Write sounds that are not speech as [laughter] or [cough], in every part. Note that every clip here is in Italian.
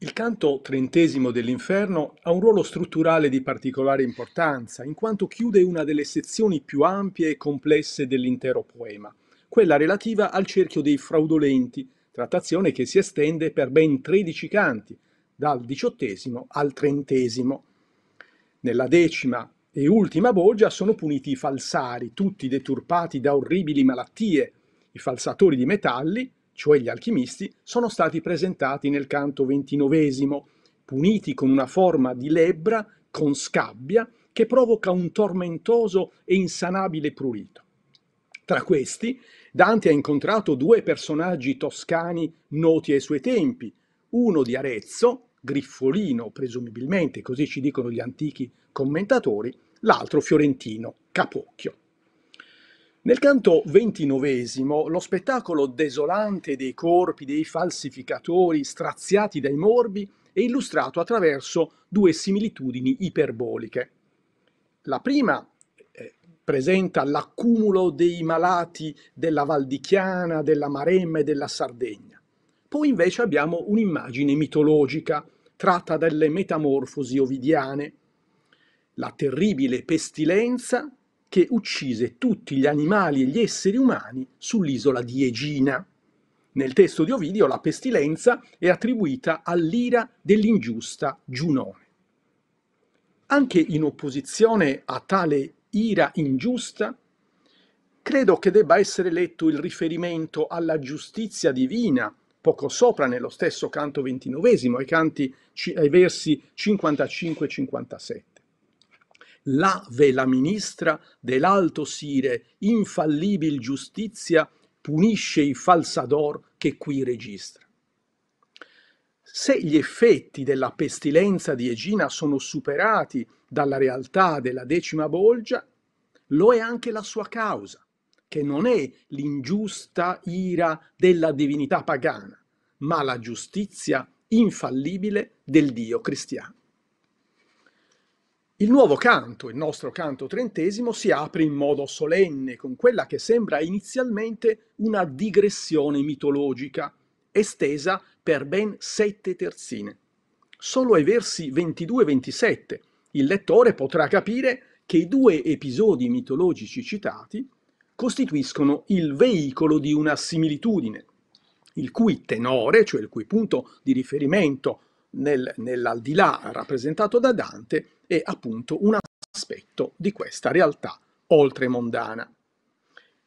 Il canto trentesimo dell'Inferno ha un ruolo strutturale di particolare importanza, in quanto chiude una delle sezioni più ampie e complesse dell'intero poema, quella relativa al cerchio dei fraudolenti, trattazione che si estende per ben tredici canti, dal diciottesimo al trentesimo. Nella decima e ultima bolgia sono puniti i falsari, tutti deturpati da orribili malattie, i falsatori di metalli, cioè gli alchimisti, sono stati presentati nel canto ventinovesimo, puniti con una forma di lebbra con scabbia che provoca un tormentoso e insanabile prurito. Tra questi, Dante ha incontrato due personaggi toscani noti ai suoi tempi, uno di Arezzo, Griffolino presumibilmente, così ci dicono gli antichi commentatori, l'altro fiorentino, Capocchio. Nel canto ventinovesimo, lo spettacolo desolante dei corpi dei falsificatori straziati dai morbi è illustrato attraverso due similitudini iperboliche. La prima eh, presenta l'accumulo dei malati della Valdichiana, della Maremma e della Sardegna. Poi invece abbiamo un'immagine mitologica, tratta dalle metamorfosi ovidiane, la terribile pestilenza che uccise tutti gli animali e gli esseri umani sull'isola di Egina. Nel testo di Ovidio la pestilenza è attribuita all'ira dell'ingiusta Giunone. Anche in opposizione a tale ira ingiusta, credo che debba essere letto il riferimento alla giustizia divina, poco sopra nello stesso canto ventinovesimo, ai, ai versi 55 e 57 la ve la ministra dell'alto sire infallibil giustizia punisce i falsador che qui registra. Se gli effetti della pestilenza di Egina sono superati dalla realtà della decima bolgia, lo è anche la sua causa, che non è l'ingiusta ira della divinità pagana, ma la giustizia infallibile del Dio cristiano. Il nuovo canto, il nostro canto trentesimo, si apre in modo solenne con quella che sembra inizialmente una digressione mitologica, estesa per ben sette terzine. Solo ai versi 22 e 27 il lettore potrà capire che i due episodi mitologici citati costituiscono il veicolo di una similitudine, il cui tenore, cioè il cui punto di riferimento nel, nell'aldilà rappresentato da Dante, è appunto un aspetto di questa realtà oltremondana.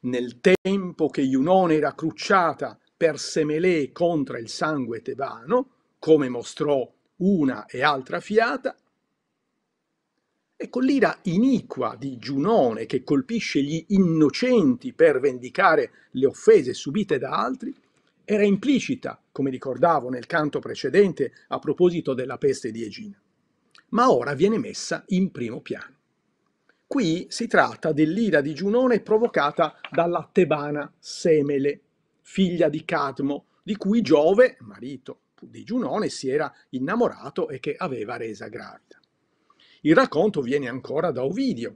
Nel tempo che Iunone era crucciata per Semele contro il sangue tebano, come mostrò una e altra fiata, Ecco l'ira iniqua di Giunone che colpisce gli innocenti per vendicare le offese subite da altri era implicita, come ricordavo nel canto precedente a proposito della peste di Egina ma ora viene messa in primo piano. Qui si tratta dell'ira di Giunone provocata dalla tebana Semele, figlia di Cadmo, di cui Giove, marito di Giunone, si era innamorato e che aveva resa gravida. Il racconto viene ancora da Ovidio.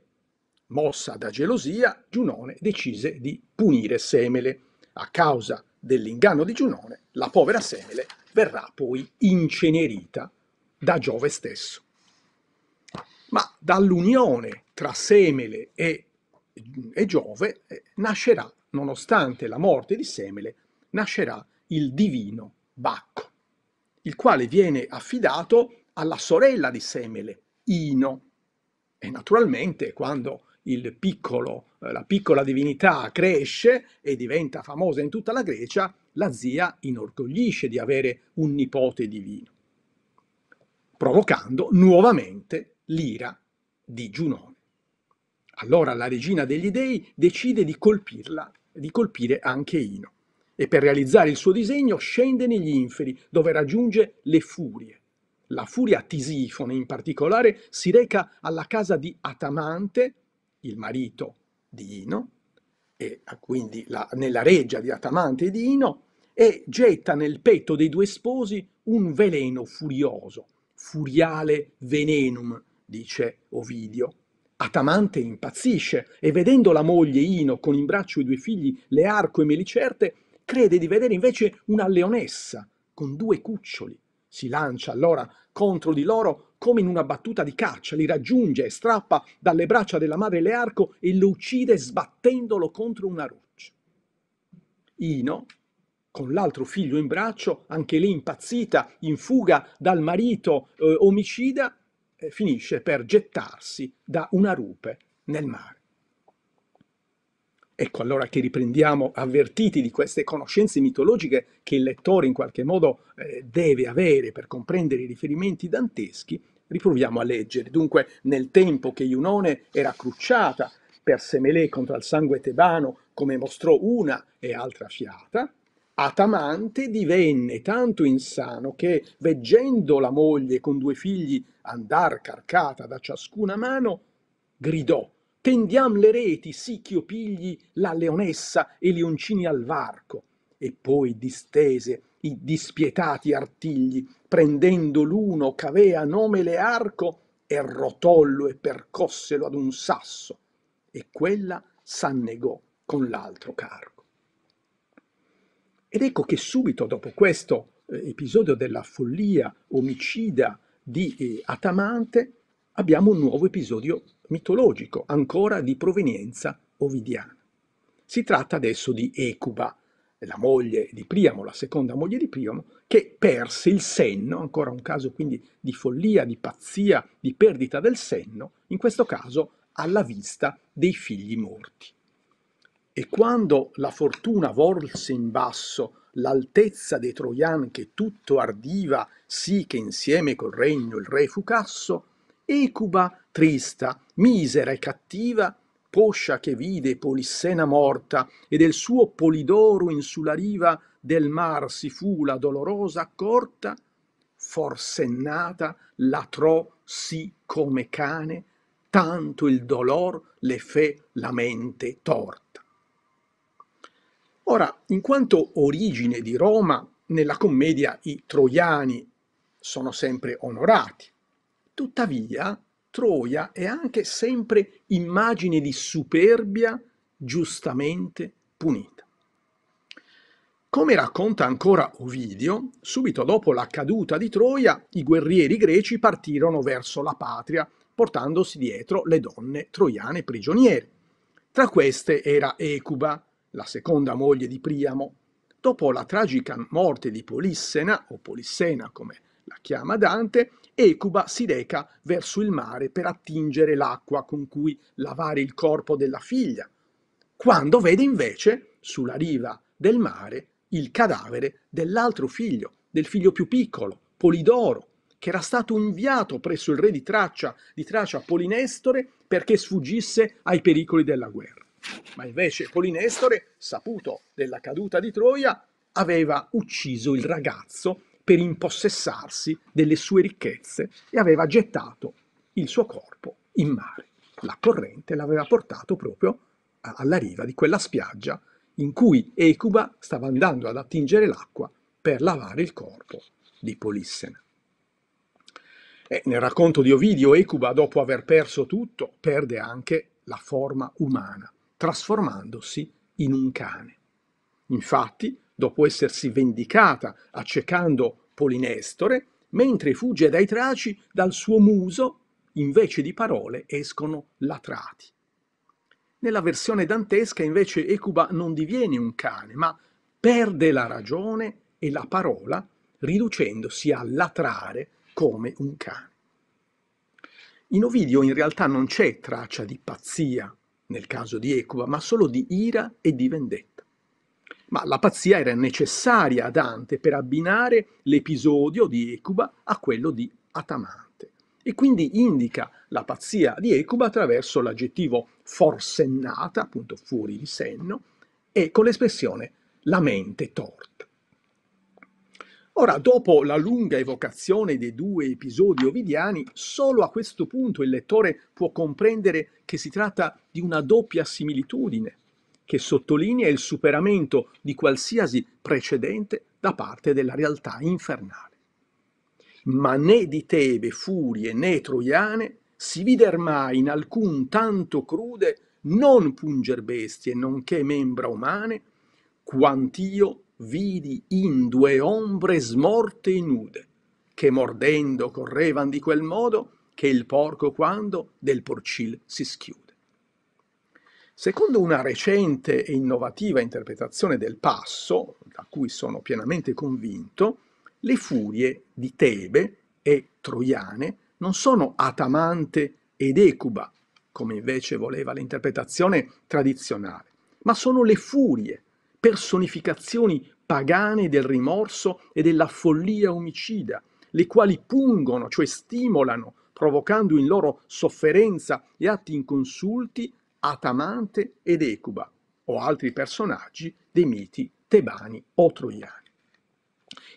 Mossa da gelosia, Giunone decise di punire Semele. A causa dell'inganno di Giunone, la povera Semele verrà poi incenerita da Giove stesso ma dall'unione tra Semele e, e Giove eh, nascerà, nonostante la morte di Semele, nascerà il divino Bacco, il quale viene affidato alla sorella di Semele, Ino. E naturalmente quando piccolo, eh, la piccola divinità cresce e diventa famosa in tutta la Grecia, la zia inorgoglisce di avere un nipote divino, provocando nuovamente l'ira di Giunone. Allora la regina degli dei decide di colpirla, di colpire anche Ino, e per realizzare il suo disegno scende negli inferi, dove raggiunge le furie. La furia Tisifone in particolare si reca alla casa di Atamante, il marito di Ino, e ah, quindi la, nella reggia di Atamante e di Ino, e getta nel petto dei due sposi un veleno furioso, furiale venenum, dice Ovidio. Atamante impazzisce e vedendo la moglie Ino con in braccio i due figli Learco e Melicerte, crede di vedere invece una leonessa con due cuccioli. Si lancia allora contro di loro come in una battuta di caccia, li raggiunge e strappa dalle braccia della madre Learco e lo uccide sbattendolo contro una roccia. Ino, con l'altro figlio in braccio, anche lì impazzita, in fuga dal marito eh, omicida, eh, finisce per gettarsi da una rupe nel mare. Ecco allora che riprendiamo avvertiti di queste conoscenze mitologiche che il lettore in qualche modo eh, deve avere per comprendere i riferimenti danteschi, riproviamo a leggere. Dunque, nel tempo che Iunone era crucciata per Semele contro il sangue tebano, come mostrò una e altra fiata, Atamante divenne tanto insano che, veggendo la moglie con due figli andar carcata da ciascuna mano, gridò Tendiam le reti, sì ch'io pigli la leonessa e leoncini al varco. E poi distese i dispietati artigli, prendendo l'uno ch'avea nome Learco, e rotollo e percosselo ad un sasso. E quella s'annegò con l'altro carco. Ed ecco che subito dopo questo eh, episodio della follia omicida di eh, Atamante abbiamo un nuovo episodio mitologico, ancora di provenienza ovidiana. Si tratta adesso di Ecuba, la moglie di Priamo, la seconda moglie di Priamo, che perse il senno, ancora un caso quindi di follia, di pazzia, di perdita del senno, in questo caso alla vista dei figli morti. E quando la fortuna volse in basso l'altezza dei troian che tutto ardiva, sì che insieme col regno il re fu casso, Ecuba trista, misera e cattiva, poscia che vide Polissena morta, e del suo Polidoro in sulla riva del mar si fu la dolorosa accorta, forsennata la tro sì come cane, tanto il dolor le fe la mente torta. Ora, in quanto origine di Roma, nella commedia i troiani sono sempre onorati. Tuttavia, Troia è anche sempre immagine di superbia giustamente punita. Come racconta ancora Ovidio, subito dopo la caduta di Troia, i guerrieri greci partirono verso la patria, portandosi dietro le donne troiane prigioniere. Tra queste era Ecuba, la seconda moglie di Priamo, dopo la tragica morte di Polissena, o Polissena come la chiama Dante, Ecuba si reca verso il mare per attingere l'acqua con cui lavare il corpo della figlia, quando vede invece sulla riva del mare il cadavere dell'altro figlio, del figlio più piccolo, Polidoro, che era stato inviato presso il re di Tracia, di Tracia Polinestore, perché sfuggisse ai pericoli della guerra. Ma invece Polinestore, saputo della caduta di Troia, aveva ucciso il ragazzo per impossessarsi delle sue ricchezze e aveva gettato il suo corpo in mare. La corrente l'aveva portato proprio alla riva di quella spiaggia in cui Ecuba stava andando ad attingere l'acqua per lavare il corpo di Polissena. E eh, nel racconto di Ovidio, Ecuba, dopo aver perso tutto, perde anche la forma umana trasformandosi in un cane. Infatti, dopo essersi vendicata accecando Polinestore, mentre fugge dai traci, dal suo muso, invece di parole, escono latrati. Nella versione dantesca invece Ecuba non diviene un cane, ma perde la ragione e la parola, riducendosi a latrare come un cane. In Ovidio in realtà non c'è traccia di pazzia, nel caso di Ecuba, ma solo di ira e di vendetta. Ma la pazzia era necessaria a Dante per abbinare l'episodio di Ecuba a quello di Atamante. E quindi indica la pazzia di Ecuba attraverso l'aggettivo forsennata, appunto fuori di senno, e con l'espressione la mente torta. Ora, dopo la lunga evocazione dei due episodi ovidiani, solo a questo punto il lettore può comprendere che si tratta di una doppia similitudine, che sottolinea il superamento di qualsiasi precedente da parte della realtà infernale. Ma né di Tebe, Furie né Troiane si vider mai in alcun tanto crude non punger bestie nonché membra umane, quant'io vidi in due ombre smorte e nude, che mordendo correvan di quel modo che il porco quando del porcil si schiude. Secondo una recente e innovativa interpretazione del passo, da cui sono pienamente convinto, le furie di Tebe e troiane non sono Atamante ed Ecuba, come invece voleva l'interpretazione tradizionale, ma sono le furie personificazioni pagane del rimorso e della follia omicida, le quali pungono, cioè stimolano, provocando in loro sofferenza e atti inconsulti, Atamante ed Ecuba, o altri personaggi dei miti tebani o troiani.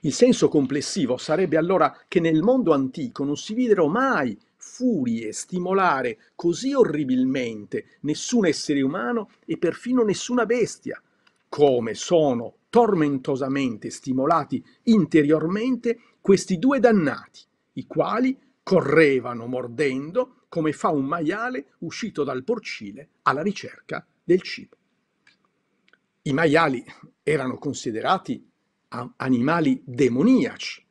Il senso complessivo sarebbe allora che nel mondo antico non si videro mai furie stimolare così orribilmente nessun essere umano e perfino nessuna bestia, come sono tormentosamente stimolati interiormente questi due dannati, i quali correvano mordendo come fa un maiale uscito dal porcile alla ricerca del cibo. I maiali erano considerati animali demoniaci,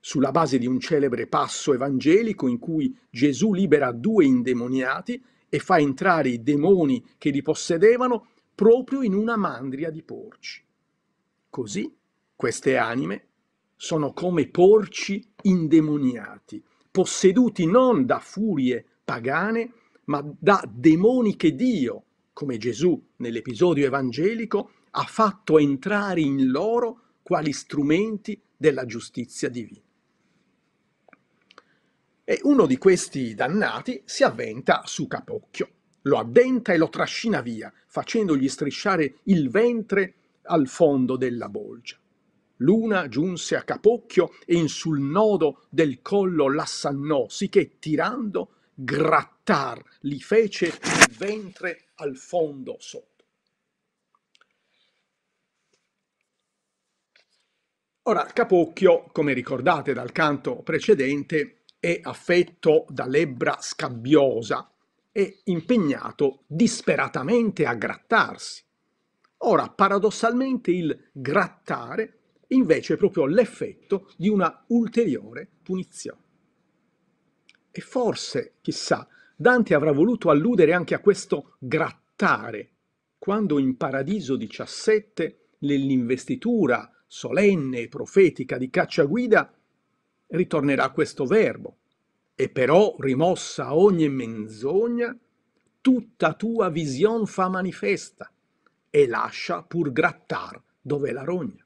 sulla base di un celebre passo evangelico in cui Gesù libera due indemoniati e fa entrare i demoni che li possedevano proprio in una mandria di porci. Così queste anime sono come porci indemoniati, posseduti non da furie pagane, ma da demoni che Dio, come Gesù nell'episodio evangelico, ha fatto entrare in loro quali strumenti della giustizia divina. E uno di questi dannati si avventa su Capocchio, lo addenta e lo trascina via, facendogli strisciare il ventre al fondo della bolgia. L'una giunse a capocchio e in sul nodo del collo l'assannò, sicché tirando grattar li fece il ventre al fondo sotto. Ora, Capocchio, come ricordate dal canto precedente, è affetto da lebbra scabbiosa, è impegnato disperatamente a grattarsi. Ora, paradossalmente, il grattare invece è proprio l'effetto di una ulteriore punizione. E forse, chissà, Dante avrà voluto alludere anche a questo grattare, quando in Paradiso 17, nell'investitura solenne e profetica di Cacciaguida, ritornerà questo verbo, e però rimossa ogni menzogna, tutta tua vision fa manifesta e lascia pur grattar dove la rogna.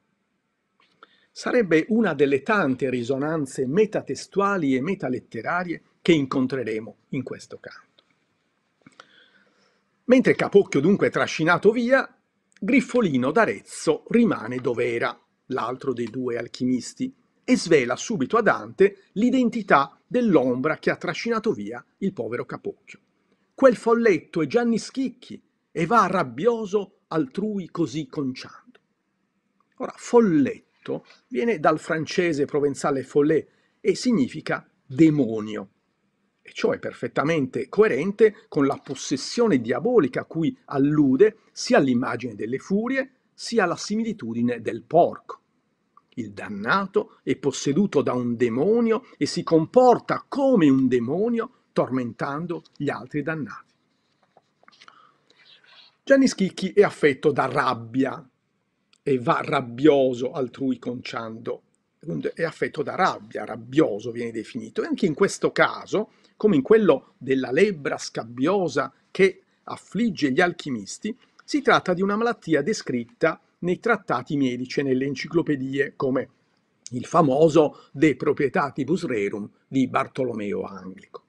Sarebbe una delle tante risonanze metatestuali e metaletterarie che incontreremo in questo canto. Mentre Capocchio dunque è trascinato via, Griffolino d'Arezzo rimane dove era, l'altro dei due alchimisti, e svela subito a Dante l'identità dell'ombra che ha trascinato via il povero Capocchio. Quel folletto è Gianni Schicchi e va rabbioso altrui così conciando. Ora, folletto viene dal francese provenzale follet e significa demonio, e ciò è perfettamente coerente con la possessione diabolica a cui allude sia l'immagine delle furie sia la similitudine del porco. Il dannato è posseduto da un demonio e si comporta come un demonio tormentando gli altri dannati. Gianni Schicchi è affetto da rabbia e va rabbioso altrui conciando. È affetto da rabbia, rabbioso viene definito. E anche in questo caso, come in quello della lebbra scabbiosa che affligge gli alchimisti, si tratta di una malattia descritta nei trattati medici e nelle enciclopedie come il famoso De proprietatibus Rerum di Bartolomeo Anglico.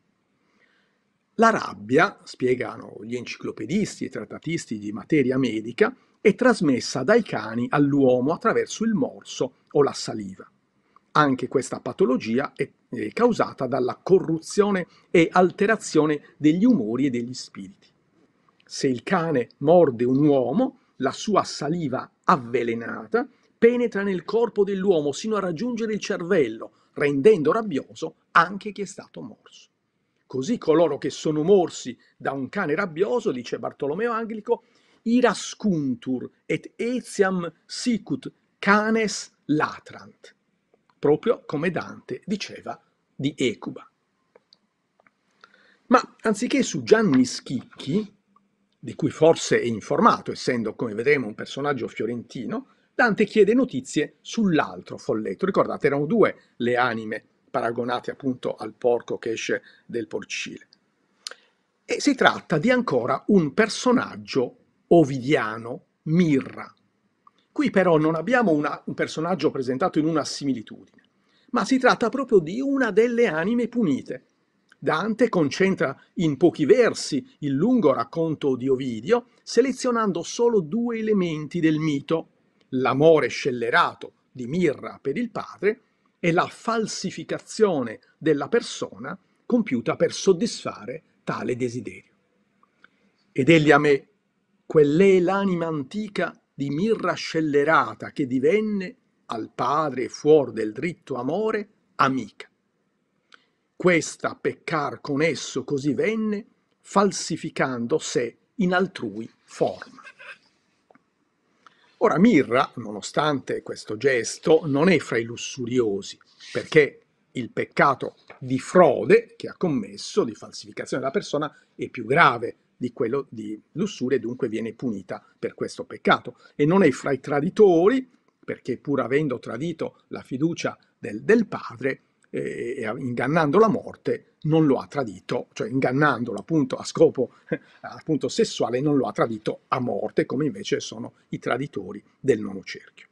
La rabbia, spiegano gli enciclopedisti e trattatisti di materia medica, è trasmessa dai cani all'uomo attraverso il morso o la saliva. Anche questa patologia è causata dalla corruzione e alterazione degli umori e degli spiriti. Se il cane morde un uomo, la sua saliva avvelenata, penetra nel corpo dell'uomo sino a raggiungere il cervello, rendendo rabbioso anche chi è stato morso. Così coloro che sono morsi da un cane rabbioso, dice Bartolomeo Anglico, irascuntur et etiam sicut canes latrant, proprio come Dante diceva di Ecuba. Ma anziché su Gianni Schicchi, di cui forse è informato, essendo, come vedremo, un personaggio fiorentino, Dante chiede notizie sull'altro folletto. Ricordate, erano due le anime paragonate appunto al porco che esce del porcile. E si tratta di ancora un personaggio ovidiano, Mirra. Qui però non abbiamo una, un personaggio presentato in una similitudine, ma si tratta proprio di una delle anime punite, Dante concentra in pochi versi il lungo racconto di Ovidio, selezionando solo due elementi del mito, l'amore scellerato di Mirra per il padre e la falsificazione della persona compiuta per soddisfare tale desiderio. Ed egli a me, quell'è l'anima antica di mirra scellerata che divenne al padre fuor del dritto amore amica questa peccar con esso così venne, falsificando sé in altrui forma. Ora Mirra, nonostante questo gesto, non è fra i lussuriosi, perché il peccato di frode che ha commesso, di falsificazione della persona, è più grave di quello di lussuria e dunque viene punita per questo peccato. E non è fra i traditori, perché pur avendo tradito la fiducia del, del padre, eh, ingannando la morte, non lo ha tradito, cioè ingannandolo appunto a scopo [laughs] appunto sessuale non lo ha tradito a morte, come invece sono i traditori del nono cerchio.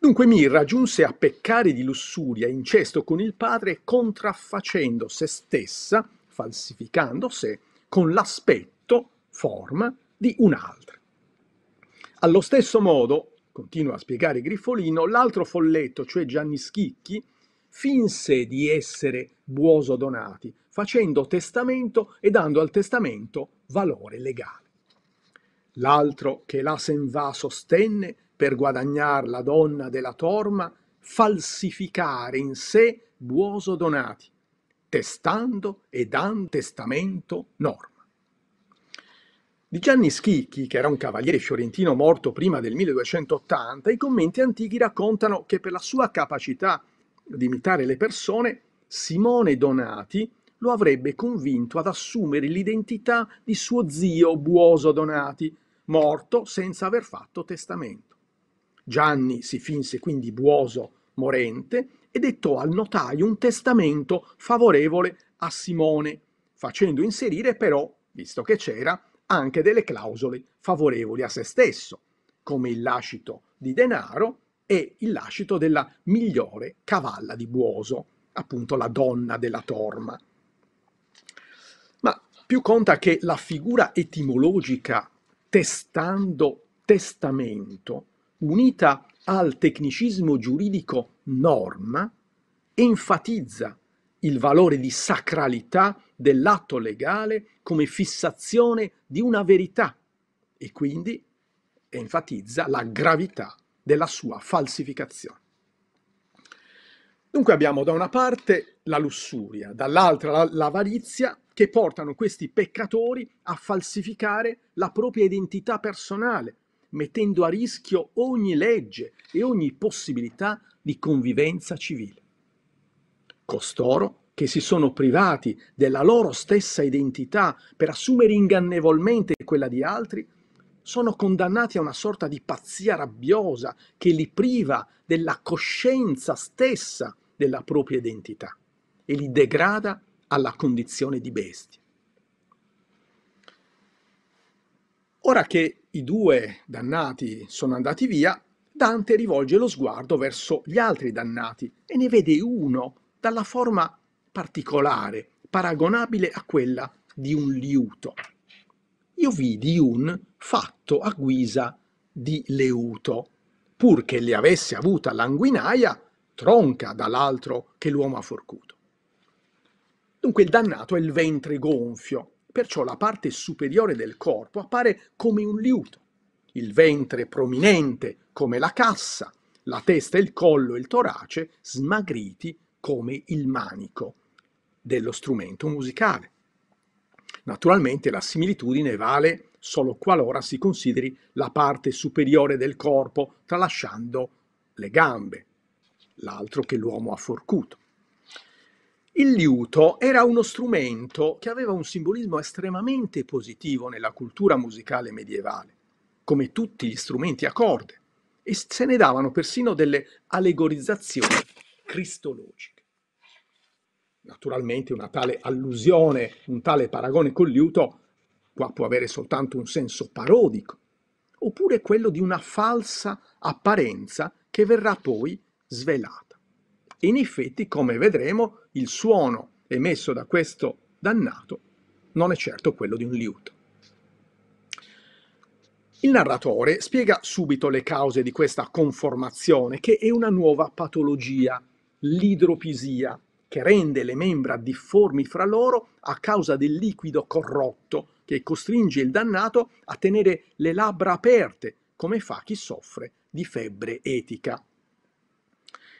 Dunque Mirra giunse a peccare di lussuria, incesto con il padre, contraffacendo se stessa, falsificando sé, con l'aspetto, forma, di un'altra. Allo stesso modo, continua a spiegare Grifolino, l'altro folletto, cioè Gianni Schicchi, finse di essere Buoso Donati, facendo testamento e dando al testamento valore legale. L'altro che la Senva sostenne per guadagnar la donna della torma, falsificare in sé Buoso Donati, testando e dan testamento norma. Di Gianni Schicchi, che era un cavaliere fiorentino morto prima del 1280, i commenti antichi raccontano che per la sua capacità di imitare le persone, Simone Donati lo avrebbe convinto ad assumere l'identità di suo zio Buoso Donati, morto senza aver fatto testamento. Gianni si finse quindi Buoso morente e dettò al notaio un testamento favorevole a Simone, facendo inserire però, visto che c'era, anche delle clausole favorevoli a se stesso, come il lascito di denaro è il lascito della migliore cavalla di Buoso, appunto la donna della torma. Ma più conta che la figura etimologica testando testamento, unita al tecnicismo giuridico norma, enfatizza il valore di sacralità dell'atto legale come fissazione di una verità e quindi enfatizza la gravità della sua falsificazione. Dunque abbiamo da una parte la lussuria, dall'altra l'avarizia, che portano questi peccatori a falsificare la propria identità personale, mettendo a rischio ogni legge e ogni possibilità di convivenza civile. Costoro, che si sono privati della loro stessa identità per assumere ingannevolmente quella di altri, sono condannati a una sorta di pazzia rabbiosa che li priva della coscienza stessa della propria identità e li degrada alla condizione di bestie. Ora che i due dannati sono andati via, Dante rivolge lo sguardo verso gli altri dannati e ne vede uno dalla forma particolare, paragonabile a quella di un liuto io vidi un fatto a guisa di leuto, pur che le avesse avuta l'anguinaia, tronca dall'altro che l'uomo ha forcuto. Dunque il dannato ha il ventre gonfio, perciò la parte superiore del corpo appare come un liuto, il ventre prominente come la cassa, la testa, il collo e il torace smagriti come il manico dello strumento musicale. Naturalmente la similitudine vale solo qualora si consideri la parte superiore del corpo, tralasciando le gambe, l'altro che l'uomo ha forcuto. Il liuto era uno strumento che aveva un simbolismo estremamente positivo nella cultura musicale medievale, come tutti gli strumenti a corde, e se ne davano persino delle allegorizzazioni cristologiche. Naturalmente una tale allusione, un tale paragone con Liuto qua può avere soltanto un senso parodico, oppure quello di una falsa apparenza che verrà poi svelata. E in effetti, come vedremo, il suono emesso da questo dannato non è certo quello di un liuto. Il narratore spiega subito le cause di questa conformazione, che è una nuova patologia, l'idropisia, che rende le membra difformi fra loro a causa del liquido corrotto che costringe il dannato a tenere le labbra aperte, come fa chi soffre di febbre etica.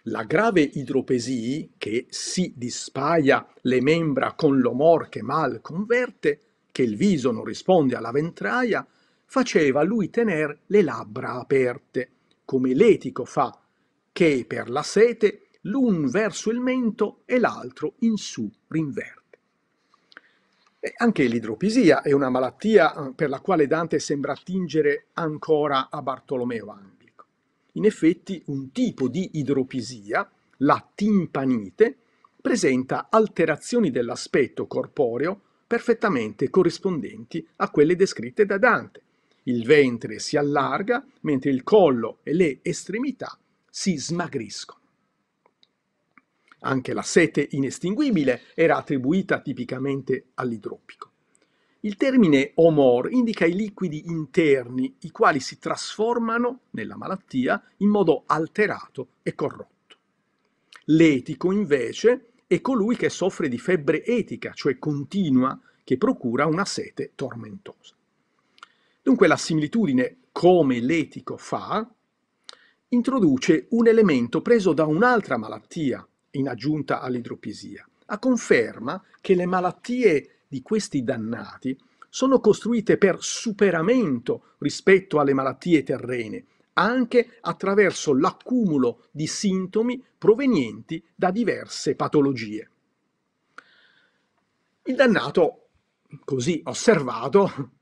La grave idropesì, che si dispaia le membra con l'omor che mal converte, che il viso non risponde alla ventraia, faceva lui tener le labbra aperte, come l'etico fa, che per la sete l'un verso il mento e l'altro in su rinverte. E anche l'idropisia è una malattia eh, per la quale Dante sembra attingere ancora a Bartolomeo Anglico. In effetti un tipo di idropisia, la timpanite, presenta alterazioni dell'aspetto corporeo perfettamente corrispondenti a quelle descritte da Dante. Il ventre si allarga mentre il collo e le estremità si smagriscono. Anche la sete inestinguibile era attribuita tipicamente all'idropico. Il termine omor indica i liquidi interni, i quali si trasformano nella malattia in modo alterato e corrotto. L'etico, invece, è colui che soffre di febbre etica, cioè continua, che procura una sete tormentosa. Dunque la similitudine come l'etico fa introduce un elemento preso da un'altra malattia, in aggiunta all'idropisia, a conferma che le malattie di questi dannati sono costruite per superamento rispetto alle malattie terrene, anche attraverso l'accumulo di sintomi provenienti da diverse patologie. Il dannato, così osservato,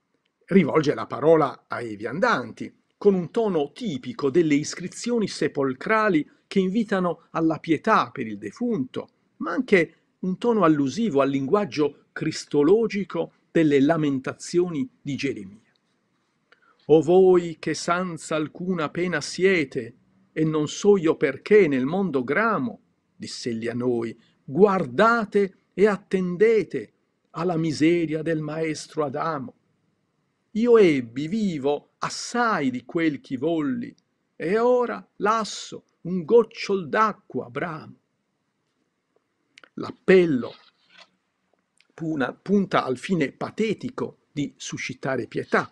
rivolge la parola ai viandanti, con un tono tipico delle iscrizioni sepolcrali che invitano alla pietà per il defunto, ma anche un tono allusivo al linguaggio cristologico delle lamentazioni di Geremia. O voi che senza alcuna pena siete, e non so io perché nel mondo gramo, dissegli a noi, guardate e attendete alla miseria del maestro Adamo io ebbi vivo assai di quel chi volli, e ora lasso un gocciol d'acqua bramo. L'appello punta al fine patetico di suscitare pietà.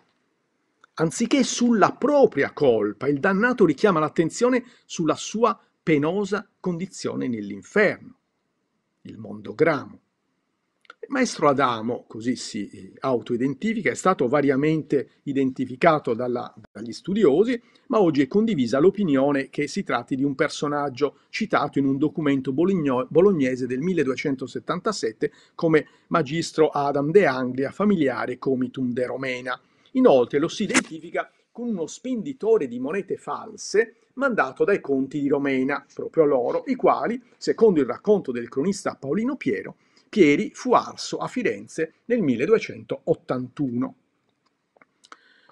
Anziché sulla propria colpa, il dannato richiama l'attenzione sulla sua penosa condizione nell'inferno, il mondo gramo. Il maestro Adamo, così si eh, autoidentifica, è stato variamente identificato dalla, dagli studiosi, ma oggi è condivisa l'opinione che si tratti di un personaggio citato in un documento boligno, bolognese del 1277 come magistro Adam de Anglia, familiare comitum de Romena. Inoltre lo si identifica con uno spenditore di monete false mandato dai conti di Romena, proprio loro, i quali, secondo il racconto del cronista Paolino Piero, Chieri fu arso a Firenze nel 1281.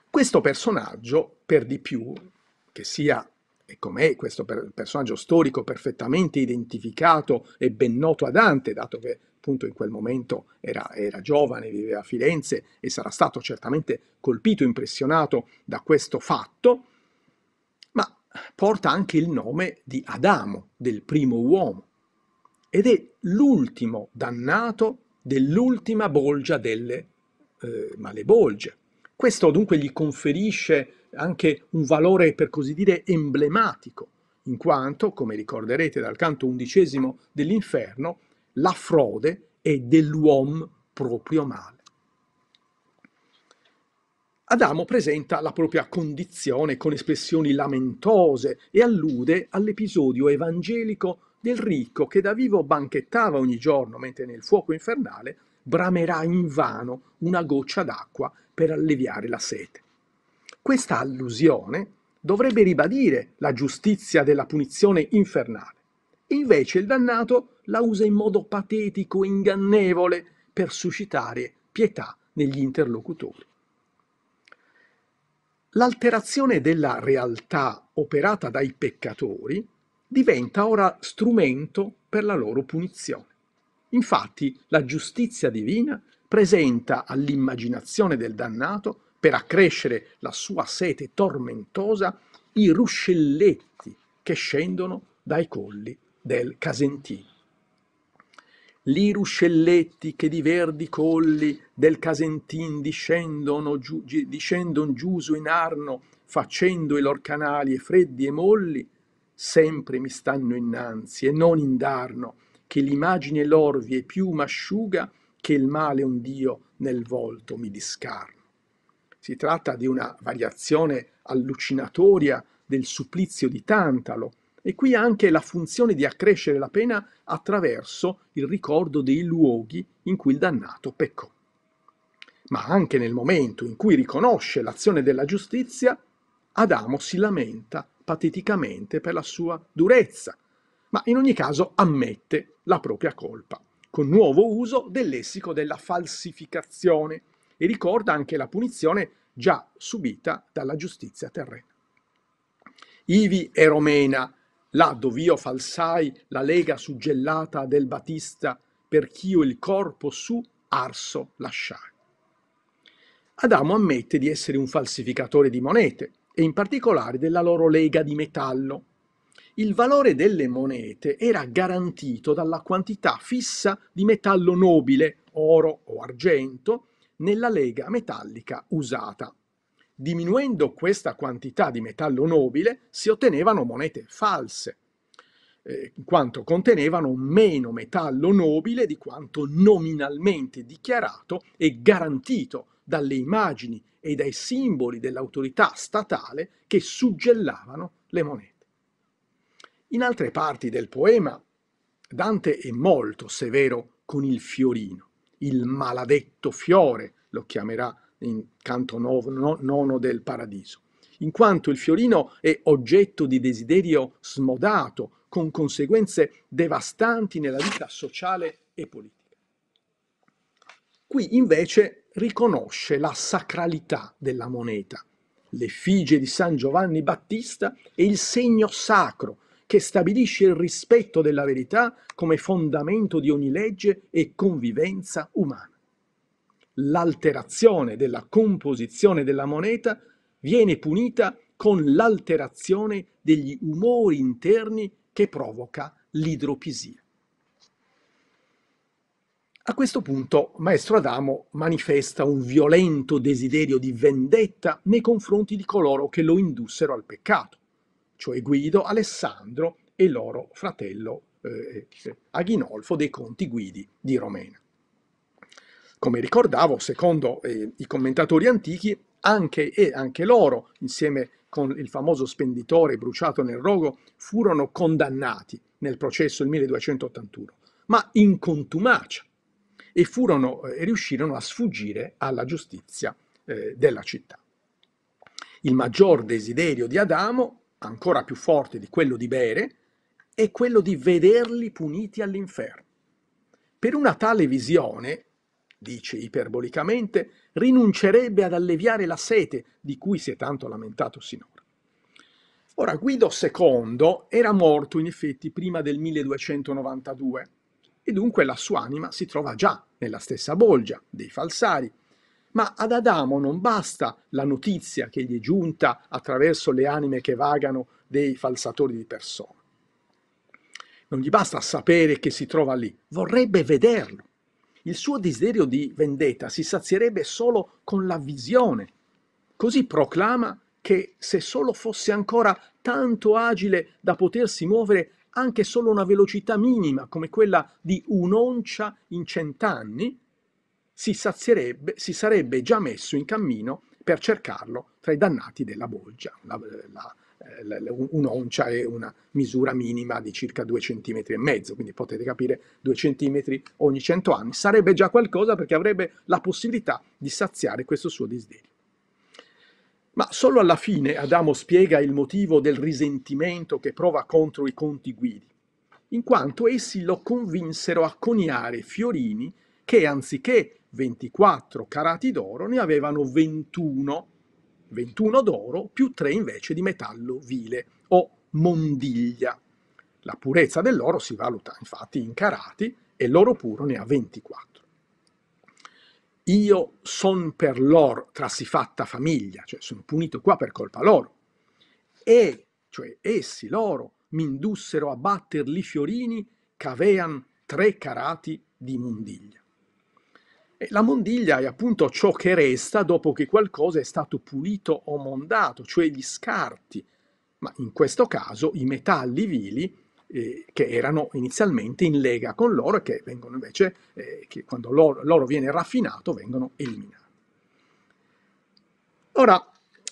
Questo personaggio, per di più, che sia e com'è questo per personaggio storico perfettamente identificato e ben noto a Dante, dato che appunto in quel momento era, era giovane, viveva a Firenze e sarà stato certamente colpito, impressionato da questo fatto, ma porta anche il nome di Adamo, del primo uomo ed è l'ultimo dannato dell'ultima bolgia delle eh, malebolge. Questo dunque gli conferisce anche un valore, per così dire, emblematico, in quanto, come ricorderete dal canto undicesimo dell'inferno, la frode è dell'uomo proprio male. Adamo presenta la propria condizione con espressioni lamentose e allude all'episodio evangelico del ricco che da vivo banchettava ogni giorno mentre nel fuoco infernale bramerà invano una goccia d'acqua per alleviare la sete. Questa allusione dovrebbe ribadire la giustizia della punizione infernale. Invece il dannato la usa in modo patetico e ingannevole per suscitare pietà negli interlocutori. L'alterazione della realtà operata dai peccatori diventa ora strumento per la loro punizione. Infatti la giustizia divina presenta all'immaginazione del dannato, per accrescere la sua sete tormentosa, i ruscelletti che scendono dai colli del Casentino. Li ruscelletti che di verdi colli del Casentin discendono, giù, discendon giuso in arno, facendo i lor canali e freddi e molli, sempre mi stanno innanzi e non indarno che l'immagine lor vi è più m'asciuga che il male un dio nel volto mi discarno. Si tratta di una variazione allucinatoria del supplizio di Tantalo e qui anche la funzione di accrescere la pena attraverso il ricordo dei luoghi in cui il dannato peccò. Ma anche nel momento in cui riconosce l'azione della giustizia, Adamo si lamenta pateticamente per la sua durezza, ma in ogni caso ammette la propria colpa, con nuovo uso del lessico della falsificazione e ricorda anche la punizione già subita dalla giustizia terrena. Ivi e Romena, là dov'io falsai la lega suggellata del Batista, per ch'io il corpo su arso lasciai. Adamo ammette di essere un falsificatore di monete, e in particolare della loro lega di metallo. Il valore delle monete era garantito dalla quantità fissa di metallo nobile, oro o argento, nella lega metallica usata. Diminuendo questa quantità di metallo nobile si ottenevano monete false, eh, in quanto contenevano meno metallo nobile di quanto nominalmente dichiarato e garantito dalle immagini e dai simboli dell'autorità statale che suggellavano le monete. In altre parti del poema Dante è molto severo con il fiorino, il maladetto fiore, lo chiamerà in canto nono del Paradiso, in quanto il fiorino è oggetto di desiderio smodato, con conseguenze devastanti nella vita sociale e politica. Qui invece riconosce la sacralità della moneta. L'effigie di San Giovanni Battista è il segno sacro che stabilisce il rispetto della verità come fondamento di ogni legge e convivenza umana. L'alterazione della composizione della moneta viene punita con l'alterazione degli umori interni che provoca l'idropisia. A questo punto Maestro Adamo manifesta un violento desiderio di vendetta nei confronti di coloro che lo indussero al peccato, cioè Guido, Alessandro e loro fratello eh, eh Aghinolfo dei Conti Guidi di Romena. Come ricordavo, secondo eh, i commentatori antichi, anche, e anche loro, insieme con il famoso spenditore bruciato nel rogo, furono condannati nel processo del 1281, ma in contumacia e, furono, e riuscirono a sfuggire alla giustizia eh, della città. Il maggior desiderio di Adamo, ancora più forte di quello di bere, è quello di vederli puniti all'inferno. Per una tale visione, dice iperbolicamente, rinuncerebbe ad alleviare la sete di cui si è tanto lamentato sinora. Ora, Guido II era morto in effetti prima del 1292 e dunque la sua anima si trova già nella stessa bolgia dei falsari. Ma ad Adamo non basta la notizia che gli è giunta attraverso le anime che vagano dei falsatori di persona. Non gli basta sapere che si trova lì, vorrebbe vederlo. Il suo desiderio di vendetta si sazierebbe solo con la visione. Così proclama che se solo fosse ancora tanto agile da potersi muovere anche solo una velocità minima come quella di un'oncia in cent'anni, si, sazierebbe, si sarebbe già messo in cammino per cercarlo tra i dannati della bolgia. Eh, la, la, un'oncia è una misura minima di circa due centimetri e mezzo, quindi potete capire due centimetri ogni cento anni, sarebbe già qualcosa perché avrebbe la possibilità di saziare questo suo disdegno. Ma solo alla fine Adamo spiega il motivo del risentimento che prova contro i conti guidi, in quanto essi lo convinsero a coniare fiorini che anziché 24 carati d'oro ne avevano 21, 21 d'oro più 3 invece di metallo vile o mondiglia. La purezza dell'oro si valuta infatti in carati e l'oro puro ne ha 24 io son per loro tra si fatta famiglia, cioè sono punito qua per colpa loro. E, cioè essi loro, mi indussero a batter li fiorini c'avean tre carati di mondiglia. E la mondiglia è appunto ciò che resta dopo che qualcosa è stato pulito o mondato, cioè gli scarti, ma in questo caso i metalli vili eh, che erano inizialmente in lega con l'oro e che vengono invece, eh, che quando l'oro viene raffinato, vengono eliminati. Ora,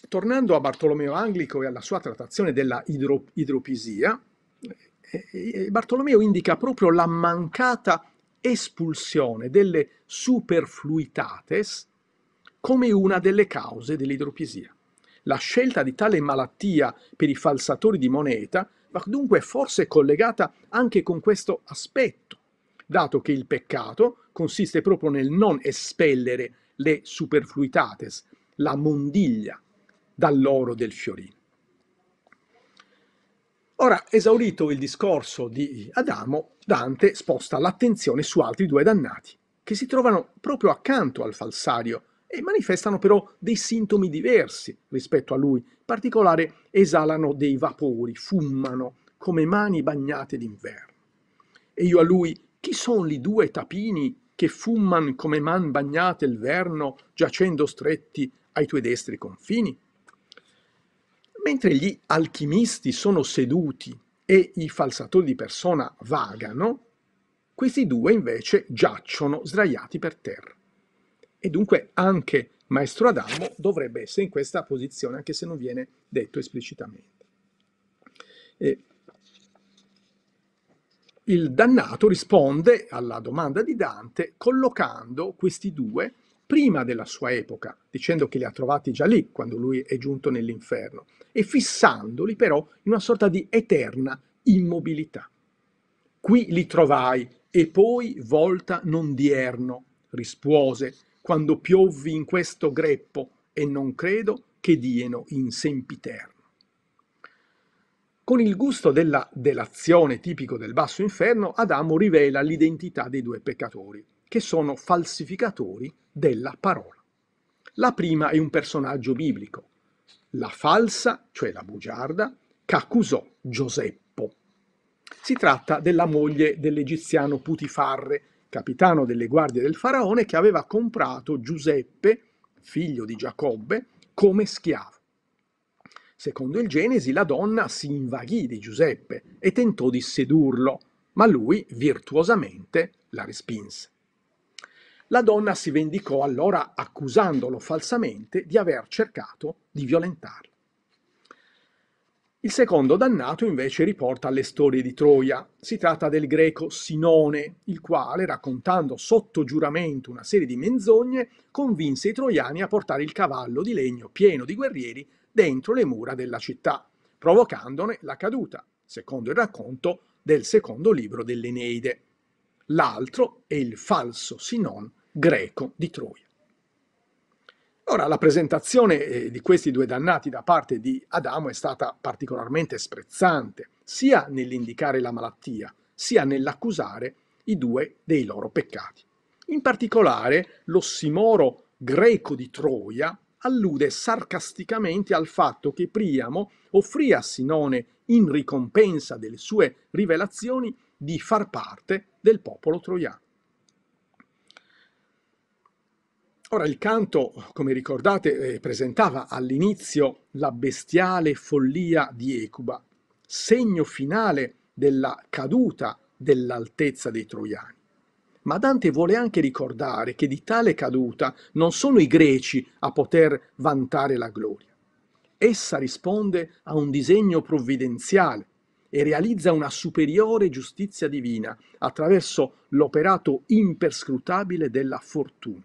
tornando a Bartolomeo Anglico e alla sua trattazione della idro idropisia, eh, eh, Bartolomeo indica proprio la mancata espulsione delle superfluitates come una delle cause dell'idropisia. La scelta di tale malattia per i falsatori di moneta ma dunque forse è collegata anche con questo aspetto, dato che il peccato consiste proprio nel non espellere le superfluitates, la mondiglia, dall'oro del fiorino. Ora, esaurito il discorso di Adamo, Dante sposta l'attenzione su altri due dannati, che si trovano proprio accanto al falsario e manifestano però dei sintomi diversi rispetto a lui. In particolare esalano dei vapori, fumano, come mani bagnate d'inverno. E io a lui, chi sono i due tapini che fumano come mani bagnate il verno, giacendo stretti ai tuoi destri confini? Mentre gli alchimisti sono seduti e i falsatori di persona vagano, questi due invece giacciono sdraiati per terra e dunque anche maestro Adamo dovrebbe essere in questa posizione, anche se non viene detto esplicitamente. E il dannato risponde alla domanda di Dante collocando questi due prima della sua epoca, dicendo che li ha trovati già lì quando lui è giunto nell'inferno, e fissandoli però in una sorta di eterna immobilità. Qui li trovai e poi volta non dierno, rispuose, quando piovvi in questo greppo, e non credo che dieno in sempiterno. Con il gusto della delazione tipico del basso inferno, Adamo rivela l'identità dei due peccatori, che sono falsificatori della parola. La prima è un personaggio biblico, la falsa, cioè la bugiarda, che accusò Giuseppe. Si tratta della moglie dell'egiziano Putifarre, capitano delle guardie del faraone, che aveva comprato Giuseppe, figlio di Giacobbe, come schiavo. Secondo il Genesi, la donna si invaghì di Giuseppe e tentò di sedurlo, ma lui virtuosamente la respinse. La donna si vendicò allora accusandolo falsamente di aver cercato di violentarlo. Il secondo dannato invece riporta le storie di Troia. Si tratta del greco Sinone, il quale, raccontando sotto giuramento una serie di menzogne, convinse i troiani a portare il cavallo di legno pieno di guerrieri dentro le mura della città, provocandone la caduta, secondo il racconto del secondo libro dell'Eneide. L'altro è il falso Sinon greco di Troia. Ora, la presentazione eh, di questi due dannati da parte di Adamo è stata particolarmente sprezzante, sia nell'indicare la malattia, sia nell'accusare i due dei loro peccati. In particolare, l'ossimoro greco di Troia allude sarcasticamente al fatto che Priamo offrì a Sinone, in ricompensa delle sue rivelazioni, di far parte del popolo troiano. Ora il canto, come ricordate, eh, presentava all'inizio la bestiale follia di Ecuba, segno finale della caduta dell'altezza dei troiani. Ma Dante vuole anche ricordare che di tale caduta non sono i greci a poter vantare la gloria. Essa risponde a un disegno provvidenziale e realizza una superiore giustizia divina attraverso l'operato imperscrutabile della fortuna.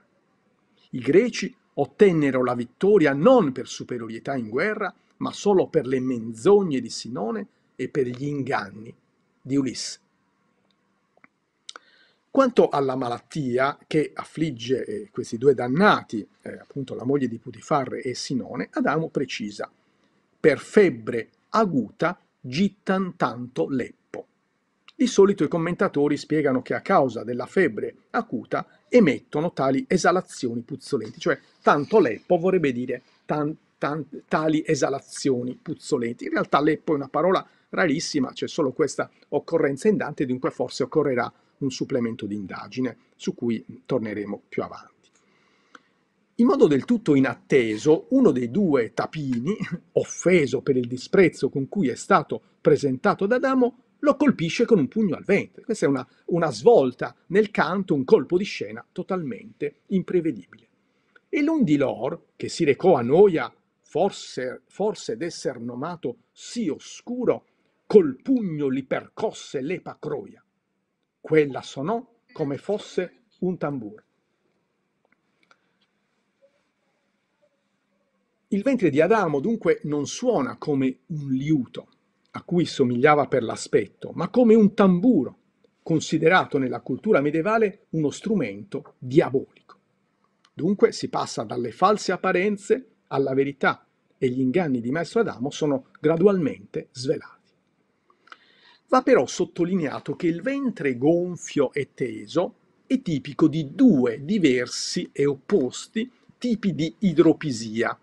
I greci ottennero la vittoria non per superiorità in guerra, ma solo per le menzogne di Sinone e per gli inganni di Ulisse. Quanto alla malattia che affligge eh, questi due dannati, eh, appunto la moglie di Putifarre e Sinone, Adamo precisa, per febbre aguta gittan tanto leppe di solito i commentatori spiegano che a causa della febbre acuta emettono tali esalazioni puzzolenti, cioè tanto leppo vorrebbe dire tan, tan, tali esalazioni puzzolenti. In realtà leppo è una parola rarissima, c'è solo questa occorrenza in Dante, dunque forse occorrerà un supplemento di indagine su cui torneremo più avanti. In modo del tutto inatteso, uno dei due tapini, [laughs] offeso per il disprezzo con cui è stato presentato ad Adamo, lo colpisce con un pugno al ventre. Questa è una, una svolta nel canto, un colpo di scena totalmente imprevedibile. E l'un di lor, che si recò a Noia, forse, forse d'esser nomato sì oscuro, col pugno li percosse l'epa croia. Quella sonò come fosse un tamburo. Il ventre di Adamo dunque non suona come un liuto, a cui somigliava per l'aspetto, ma come un tamburo, considerato nella cultura medievale uno strumento diabolico. Dunque si passa dalle false apparenze alla verità e gli inganni di Maestro Adamo sono gradualmente svelati. Va però sottolineato che il ventre gonfio e teso è tipico di due diversi e opposti tipi di idropisia,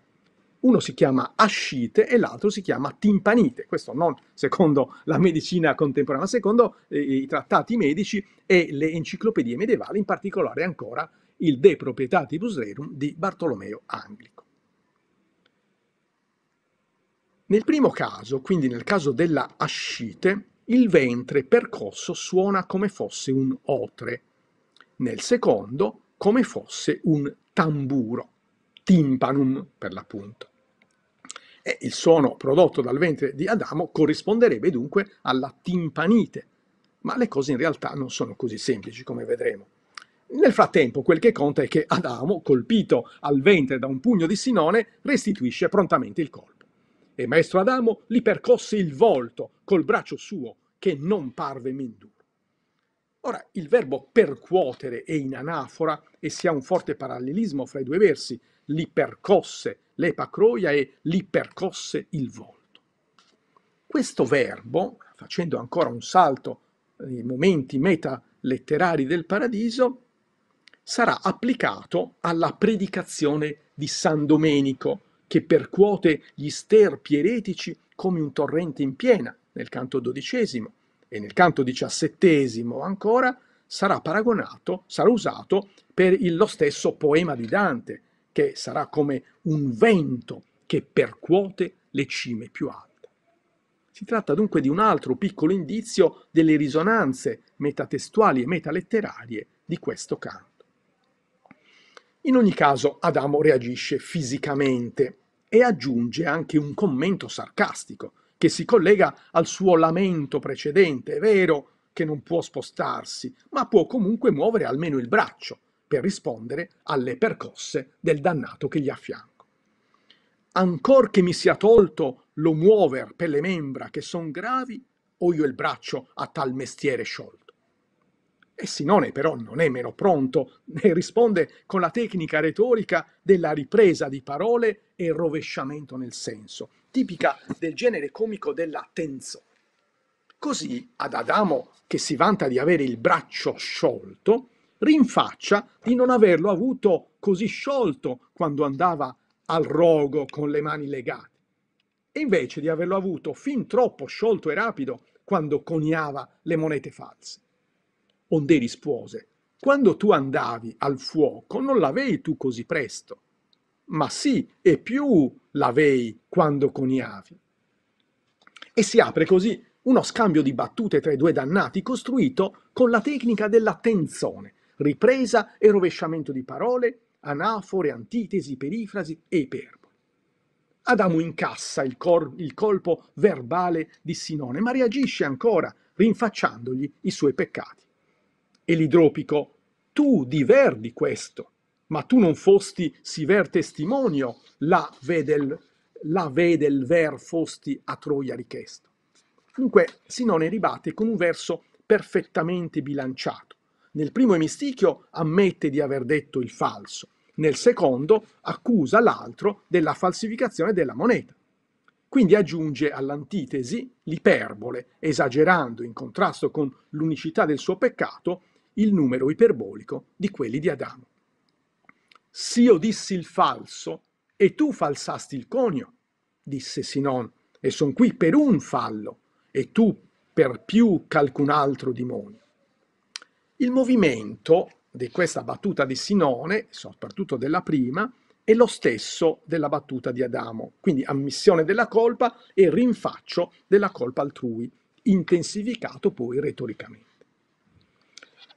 uno si chiama ascite e l'altro si chiama timpanite, questo non secondo la medicina contemporanea, ma secondo eh, i trattati medici e le enciclopedie medievali, in particolare ancora il De Proprietatibus Rerum di Bartolomeo Anglico. Nel primo caso, quindi nel caso della ascite, il ventre percosso suona come fosse un otre, nel secondo come fosse un tamburo, timpanum per l'appunto. E il suono prodotto dal ventre di Adamo corrisponderebbe dunque alla timpanite. Ma le cose in realtà non sono così semplici come vedremo. Nel frattempo quel che conta è che Adamo, colpito al ventre da un pugno di Sinone, restituisce prontamente il colpo. E maestro Adamo gli percosse il volto col braccio suo, che non parve men duro. Ora, il verbo percuotere è in anafora e si ha un forte parallelismo fra i due versi, li percosse l'epacroia e li percosse il volto. Questo verbo, facendo ancora un salto nei momenti metaletterari del paradiso, sarà applicato alla predicazione di San Domenico, che percuote gli sterpi eretici come un torrente in piena nel canto dodicesimo e nel canto diciassettesimo ancora sarà paragonato, sarà usato per il, lo stesso poema di Dante, che sarà come un vento che percuote le cime più alte. Si tratta dunque di un altro piccolo indizio delle risonanze metatestuali e metaletterarie di questo canto. In ogni caso Adamo reagisce fisicamente e aggiunge anche un commento sarcastico che si collega al suo lamento precedente. È vero che non può spostarsi, ma può comunque muovere almeno il braccio per rispondere alle percosse del dannato che gli affianco. Ancor che mi sia tolto lo muover per le membra che son gravi, o io il braccio a tal mestiere sciolto. E Sinone però non è meno pronto, ne [laughs] risponde con la tecnica retorica della ripresa di parole e rovesciamento nel senso, tipica del genere comico della tenzo. Così ad Adamo, che si vanta di avere il braccio sciolto, rinfaccia di non averlo avuto così sciolto quando andava al rogo con le mani legate, e invece di averlo avuto fin troppo sciolto e rapido quando coniava le monete false. Onde rispose, quando tu andavi al fuoco non l'avevi tu così presto, ma sì, e più l'avevi quando coniavi. E si apre così uno scambio di battute tra i due dannati costruito con la tecnica dell'attenzione, ripresa e rovesciamento di parole, anafore, antitesi, perifrasi e iperboli. Adamo incassa il, il colpo verbale di Sinone, ma reagisce ancora, rinfacciandogli i suoi peccati. E l'idropico, tu diverdi questo, ma tu non fosti si ver testimonio, la vedel, la vedel ver fosti a Troia richiesto. Dunque Sinone ribatte con un verso perfettamente bilanciato, nel primo emistichio ammette di aver detto il falso, nel secondo accusa l'altro della falsificazione della moneta. Quindi aggiunge all'antitesi l'iperbole, esagerando in contrasto con l'unicità del suo peccato il numero iperbolico di quelli di Adamo. Se io dissi il falso e tu falsasti il conio, disse Sinon, e son qui per un fallo, e tu per più qualcun altro demonio. Il movimento di questa battuta di Sinone, soprattutto della prima, è lo stesso della battuta di Adamo, quindi ammissione della colpa e rinfaccio della colpa altrui, intensificato poi retoricamente.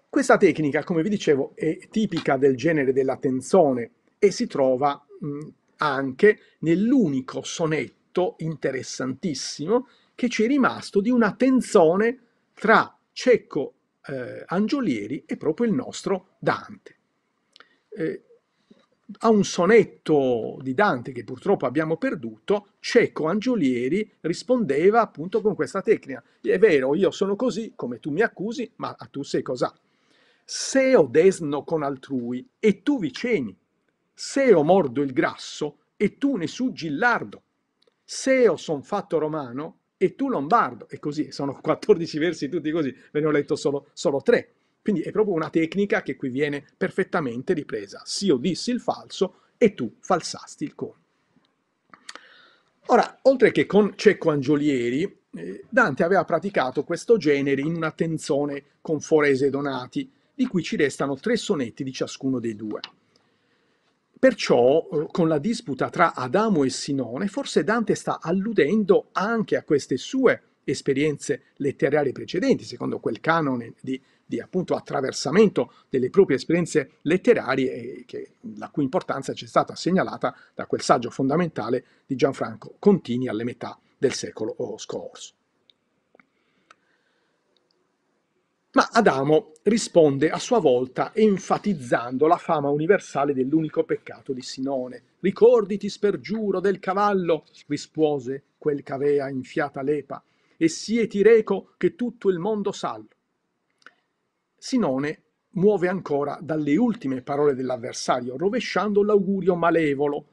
Questa tecnica, come vi dicevo, è tipica del genere dell'attenzione e si trova mh, anche nell'unico sonetto interessantissimo che ci è rimasto di un'attenzione tra Cecco eh, Angiolieri è proprio il nostro Dante. Eh, a un sonetto di Dante che purtroppo abbiamo perduto, cieco Angiolieri rispondeva appunto con questa tecnica. È vero, io sono così, come tu mi accusi, ma tu sei cos'ha? Se ho desno con altrui e tu viceni, se ho mordo il grasso e tu ne suggi il lardo, se ho son fatto romano e tu lombardo, e così, sono 14 [laughs] versi tutti così, ve ne ho letto solo, solo tre. Quindi è proprio una tecnica che qui viene perfettamente ripresa. Sì, io dissi il falso e tu falsasti il con. Ora, oltre che con Cecco Angiolieri, eh, Dante aveva praticato questo genere in una tenzone con Forese e Donati, di cui ci restano tre sonetti di ciascuno dei due. Perciò, eh, con la disputa tra Adamo e Sinone, forse Dante sta alludendo anche a queste sue esperienze letterarie precedenti, secondo quel canone di, di appunto attraversamento delle proprie esperienze letterarie, che, la cui importanza ci è stata segnalata da quel saggio fondamentale di Gianfranco Contini alle metà del secolo eh, scorso. Ma Adamo risponde a sua volta enfatizzando la fama universale dell'unico peccato di Sinone. Ricorditi, spergiuro, del cavallo, rispose quel cavea infiata lepa, e sieti reco che tutto il mondo sallo. Sinone muove ancora dalle ultime parole dell'avversario, rovesciando l'augurio malevolo,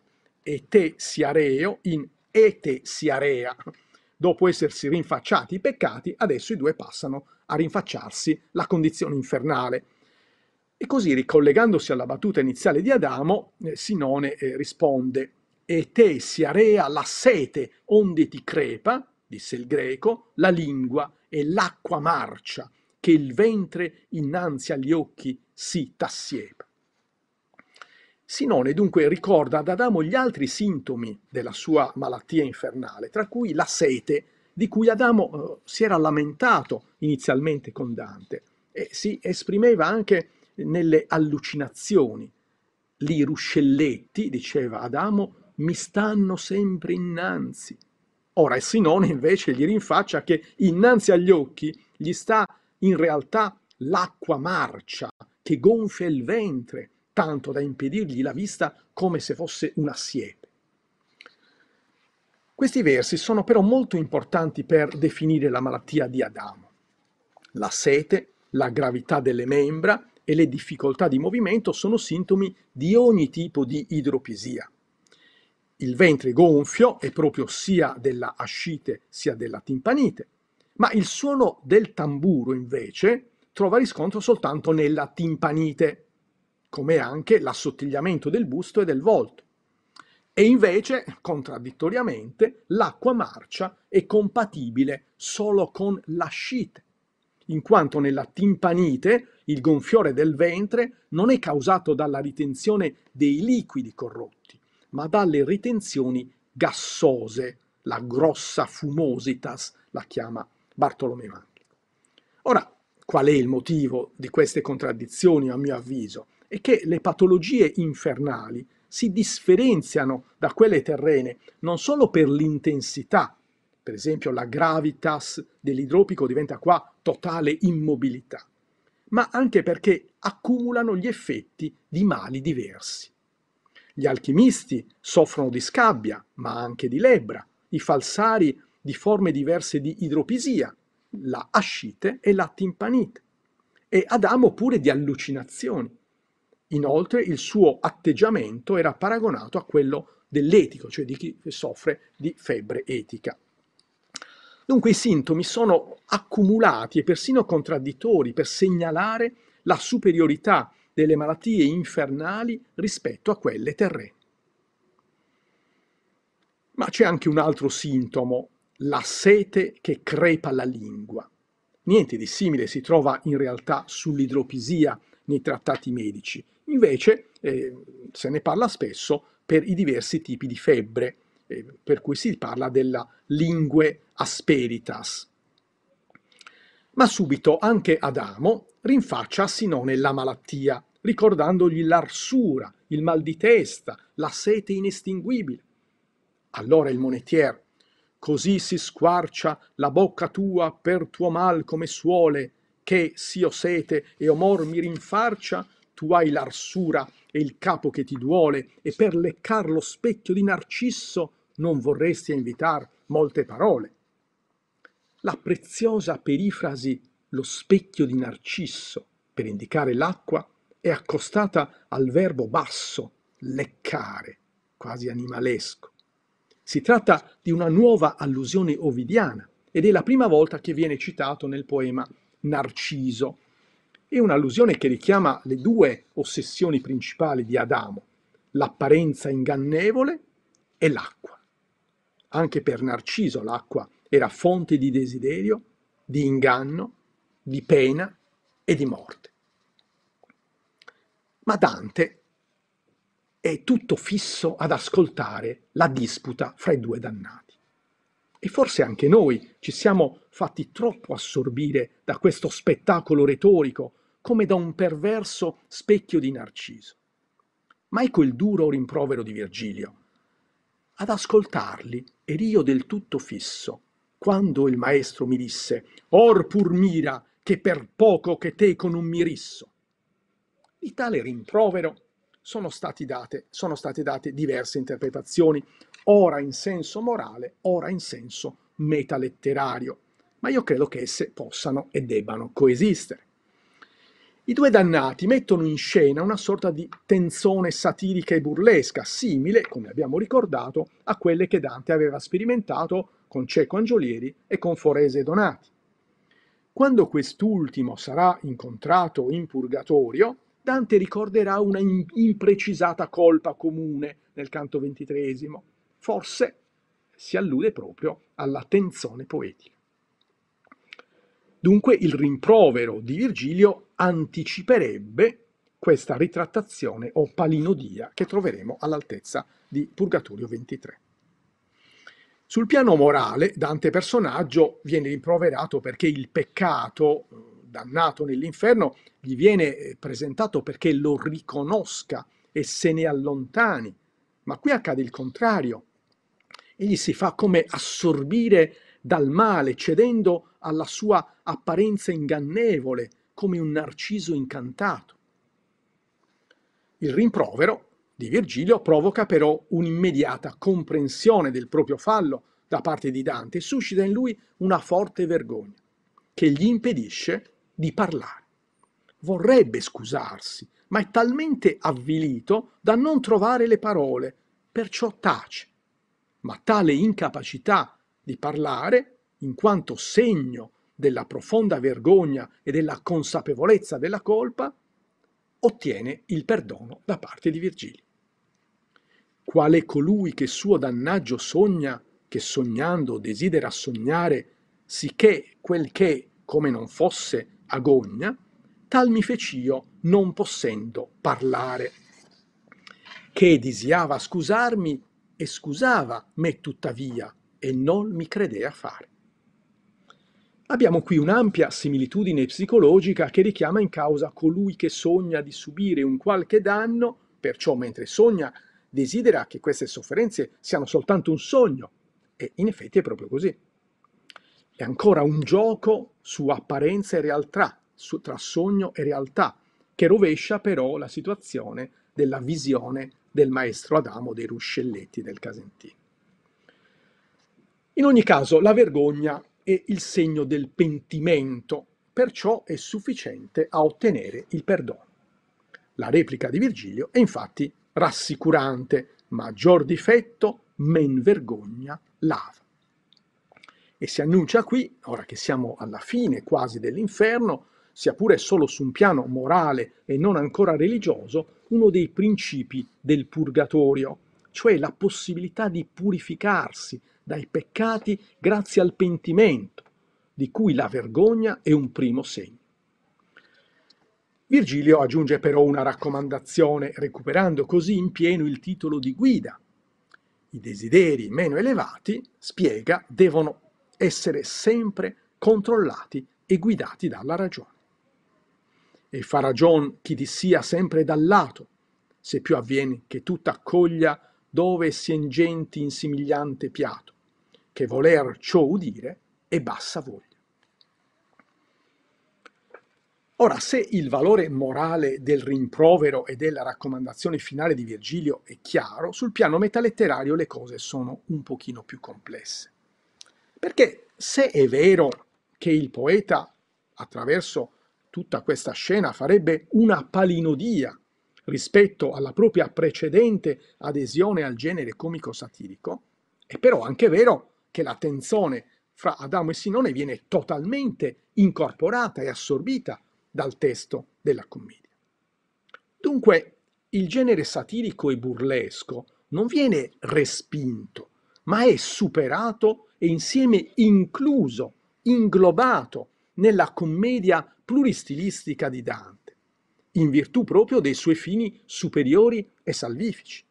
e te siareo in ete siarea. Dopo essersi rinfacciati i peccati, adesso i due passano a rinfacciarsi la condizione infernale. E così, ricollegandosi alla battuta iniziale di Adamo, eh, Sinone eh, risponde «E te si area la sete, onde ti crepa», disse il greco, «la lingua e l'acqua marcia, che il ventre innanzi agli occhi si tassiepa». Sinone dunque ricorda ad Adamo gli altri sintomi della sua malattia infernale, tra cui la sete, di cui Adamo eh, si era lamentato inizialmente con Dante e si esprimeva anche nelle allucinazioni. Li ruscelletti, diceva Adamo, mi stanno sempre innanzi. Ora il Sinone invece gli rinfaccia che innanzi agli occhi gli sta in realtà l'acqua marcia che gonfia il ventre, tanto da impedirgli la vista come se fosse una siepe. Questi versi sono però molto importanti per definire la malattia di Adamo. La sete, la gravità delle membra e le difficoltà di movimento sono sintomi di ogni tipo di idropesia. Il ventre gonfio è proprio sia della ascite sia della timpanite, ma il suono del tamburo invece trova riscontro soltanto nella timpanite, come anche l'assottigliamento del busto e del volto. E invece, contraddittoriamente, l'acqua marcia è compatibile solo con l'ascite, in quanto nella timpanite il gonfiore del ventre non è causato dalla ritenzione dei liquidi corrotti, ma dalle ritenzioni gassose, la grossa fumositas, la chiama Bartolomeo Anglico. Ora, qual è il motivo di queste contraddizioni, a mio avviso? È che le patologie infernali si differenziano da quelle terrene non solo per l'intensità, per esempio la gravitas dell'idropico diventa qua totale immobilità, ma anche perché accumulano gli effetti di mali diversi. Gli alchimisti soffrono di scabbia, ma anche di lebbra, i falsari di forme diverse di idropisia, la ascite e la timpanite, e Adamo pure di allucinazioni. Inoltre il suo atteggiamento era paragonato a quello dell'etico, cioè di chi soffre di febbre etica. Dunque i sintomi sono accumulati e persino contraddittori per segnalare la superiorità delle malattie infernali rispetto a quelle terrene. Ma c'è anche un altro sintomo, la sete che crepa la lingua. Niente di simile si trova in realtà sull'idropisia nei trattati medici, Invece eh, se ne parla spesso per i diversi tipi di febbre, eh, per cui si parla della lingue asperitas. Ma subito anche Adamo rinfaccia a Sinone la malattia, ricordandogli l'arsura, il mal di testa, la sete inestinguibile. Allora il monetier, così si squarcia la bocca tua per tuo mal come suole, che s'io sete e omor mi rinfarcia, tu hai l'arsura e il capo che ti duole, e per leccar lo specchio di Narcisso non vorresti invitar molte parole. La preziosa perifrasi lo specchio di Narcisso, per indicare l'acqua, è accostata al verbo basso, leccare, quasi animalesco. Si tratta di una nuova allusione ovidiana ed è la prima volta che viene citato nel poema Narciso, è un'allusione che richiama le due ossessioni principali di Adamo, l'apparenza ingannevole e l'acqua. Anche per Narciso l'acqua era fonte di desiderio, di inganno, di pena e di morte. Ma Dante è tutto fisso ad ascoltare la disputa fra i due dannati. E forse anche noi ci siamo fatti troppo assorbire da questo spettacolo retorico come da un perverso specchio di Narciso. Ma ecco il duro rimprovero di Virgilio. Ad ascoltarli ero io del tutto fisso, quando il maestro mi disse «Or pur mira, che per poco che teco non mi risso». Di tale rimprovero sono, date, sono state date diverse interpretazioni, ora in senso morale, ora in senso metaletterario, ma io credo che esse possano e debbano coesistere. I due dannati mettono in scena una sorta di tensione satirica e burlesca, simile, come abbiamo ricordato, a quelle che Dante aveva sperimentato con Cecco Angiolieri e con Forese Donati. Quando quest'ultimo sarà incontrato in purgatorio, Dante ricorderà una imprecisata colpa comune nel canto ventitresimo. Forse si allude proprio alla tensione poetica. Dunque il rimprovero di Virgilio anticiperebbe questa ritrattazione o palinodia che troveremo all'altezza di Purgatorio 23. Sul piano morale, Dante personaggio viene rimproverato perché il peccato, eh, dannato nell'inferno, gli viene eh, presentato perché lo riconosca e se ne allontani. Ma qui accade il contrario. Egli si fa come assorbire dal male, cedendo alla sua apparenza ingannevole, come un narciso incantato. Il rimprovero di Virgilio provoca però un'immediata comprensione del proprio fallo da parte di Dante e suscita in lui una forte vergogna che gli impedisce di parlare. Vorrebbe scusarsi, ma è talmente avvilito da non trovare le parole, perciò tace. Ma tale incapacità di parlare in quanto segno della profonda vergogna e della consapevolezza della colpa, ottiene il perdono da parte di Virgilio. Quale colui che suo dannaggio sogna, che sognando desidera sognare, sicché quel che, come non fosse, agogna, tal mi fec'io non possendo parlare. Che disiava scusarmi e scusava me tuttavia, e non mi credea fare. Abbiamo qui un'ampia similitudine psicologica che richiama in causa colui che sogna di subire un qualche danno, perciò mentre sogna desidera che queste sofferenze siano soltanto un sogno. E in effetti è proprio così. È ancora un gioco su apparenza e realtà, su, tra sogno e realtà, che rovescia però la situazione della visione del maestro Adamo dei ruscelletti del Casentino. In ogni caso, la vergogna è il segno del pentimento, perciò è sufficiente a ottenere il perdono. La replica di Virgilio è infatti rassicurante, maggior difetto, men vergogna lava. E si annuncia qui, ora che siamo alla fine quasi dell'inferno, sia pure solo su un piano morale e non ancora religioso, uno dei principi del purgatorio, cioè la possibilità di purificarsi, dai peccati grazie al pentimento, di cui la vergogna è un primo segno. Virgilio aggiunge però una raccomandazione, recuperando così in pieno il titolo di guida. I desideri meno elevati, spiega, devono essere sempre controllati e guidati dalla ragione. E fa ragione chi sia sempre dal lato, se più avviene che tutta accoglia dove si ingenti in simigliante piato che voler ciò udire è bassa voglia. Ora, se il valore morale del rimprovero e della raccomandazione finale di Virgilio è chiaro, sul piano metaletterario le cose sono un pochino più complesse. Perché se è vero che il poeta, attraverso tutta questa scena, farebbe una palinodia rispetto alla propria precedente adesione al genere comico-satirico, è però anche vero che la tensione fra Adamo e Sinone viene totalmente incorporata e assorbita dal testo della commedia. Dunque, il genere satirico e burlesco non viene respinto, ma è superato e insieme incluso, inglobato nella commedia pluristilistica di Dante, in virtù proprio dei suoi fini superiori e salvifici.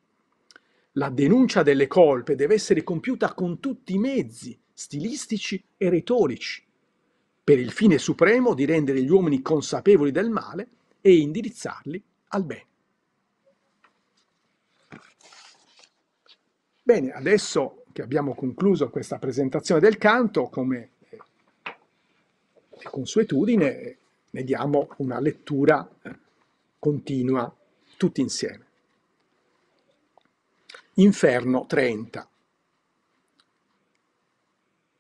La denuncia delle colpe deve essere compiuta con tutti i mezzi, stilistici e retorici, per il fine supremo di rendere gli uomini consapevoli del male e indirizzarli al bene. Bene, adesso che abbiamo concluso questa presentazione del canto, come eh, di consuetudine, eh, ne diamo una lettura continua tutti insieme. Inferno 30.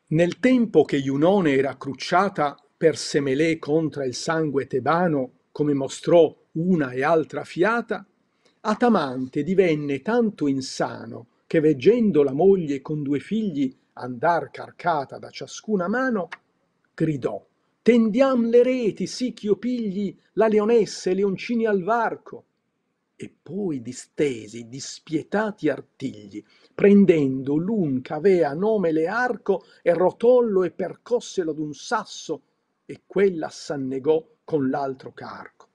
Nel tempo che Iunone era crucciata per Semele contra il sangue tebano, come mostrò una e altra fiata, Atamante divenne tanto insano che veggendo la moglie con due figli andar carcata da ciascuna mano, gridò Tendiam le reti, sì ch'io pigli la leonessa e leoncini al varco e poi distesi dispietati artigli, prendendo l'un ch'avea nome Learco e rotollo e percosselo ad un sasso, e quella s'annegò con l'altro carco.